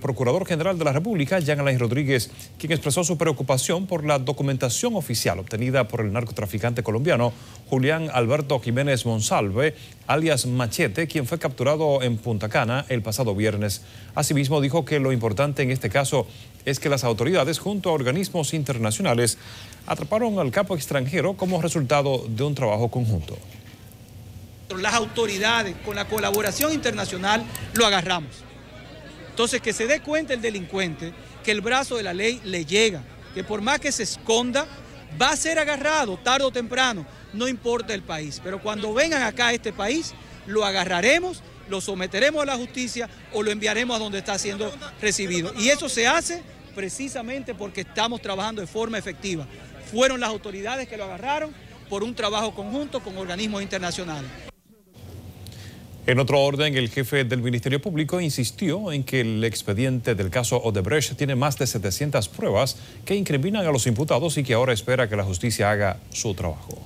Procurador General de la República, Jean Alain Rodríguez, quien expresó su preocupación por la documentación oficial obtenida por el narcotraficante colombiano Julián Alberto Jiménez Monsalve, alias Machete, quien fue capturado en Punta Cana el pasado viernes. Asimismo, dijo que lo importante en este caso es que las autoridades, junto a organismos internacionales, atraparon al capo extranjero como resultado de un trabajo conjunto. Las autoridades, con la colaboración internacional, lo agarramos entonces, que se dé cuenta el delincuente que el brazo de la ley le llega, que por más que se esconda, va a ser agarrado tarde o temprano, no importa el país. Pero cuando vengan acá a este país, lo agarraremos, lo someteremos a la justicia o lo enviaremos a donde está siendo recibido. Y eso se hace precisamente porque estamos trabajando de forma efectiva. Fueron las autoridades que lo agarraron por un trabajo conjunto con organismos internacionales. En otro orden, el jefe del Ministerio Público insistió en que el expediente del caso Odebrecht tiene más de 700 pruebas que incriminan a los imputados y que ahora espera que la justicia haga su trabajo.